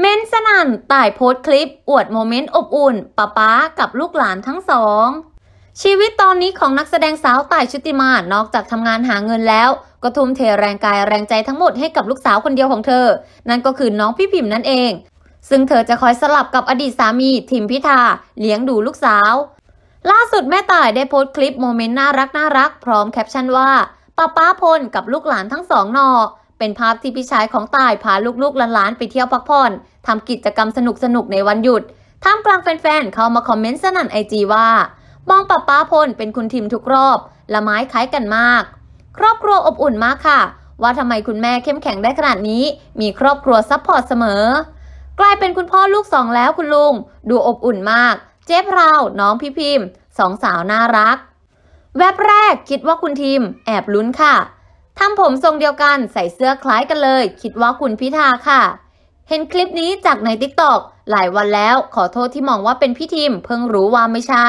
เม้นสนั่นต่ายโพสคลิปอวดโมเมนต์อบอุ่นป้าป๊ากับลูกหลานทั้งสอง ชีวิตตอนนี้ของนักแสดงสาวต่ายชุติมา นอกจากทำงานหาเงินแล้ว ก็ทุ่มเทแรงกายแรงใจทั้งหมดให้กับลูกสาวคนเดียวของเธอ นั่นก็คือน้องพี่พิมพ์นั่นเอง ซึ่งเธอจะคอยสลับกับอดีตสามีทิมพิธา เลี้ยงดูลูกสาว ล่าสุดแม่ต่ายได้โพสคลิปโมเมนต์น่ารักน่ารักพร้อมแคปชั่นว่าป้าป้าพลกับลูกหลานทั้งสองนอเป็นภาพที่พี่ชายของตาย พาลูกๆหลานๆ ไปเที่ยวพักผ่อนทำกิจกรรมสนุกๆ ในวันหยุดท่ามกลางแฟนๆ เข้ามาคอมเมนต์สนั่นไอจีว่า มองป้าป้าพล เป็นคุณทิมทุกรอบละไม้คล้ายกันมาก ครอบครัวอบอุ่นมากค่ะ ว่าทำไมคุณแม่เข้มแข็งได้ขนาดนี้ มีครอบครัวซัพพอร์ตเสมอ กลายเป็นคุณพ่อลูกสองแล้วคุณลุงดูอบอุ่นมาก เจฟเราวน้องพี่พิมพ์สองสาวน่ารัก แวบแรก คิดว่าคุณทิมแอบลุ้นค่ะทำผมทรงเดียวกันใส่เสื้อคล้ายกันเลย คิดว่าคุณพิธาค่ะ เห็นคลิปนี้จากในติ๊กตอกหลายวันแล้วขอโทษที่มองว่าเป็นพี่ทิมเพิ่งรู้ว่าไม่ใช่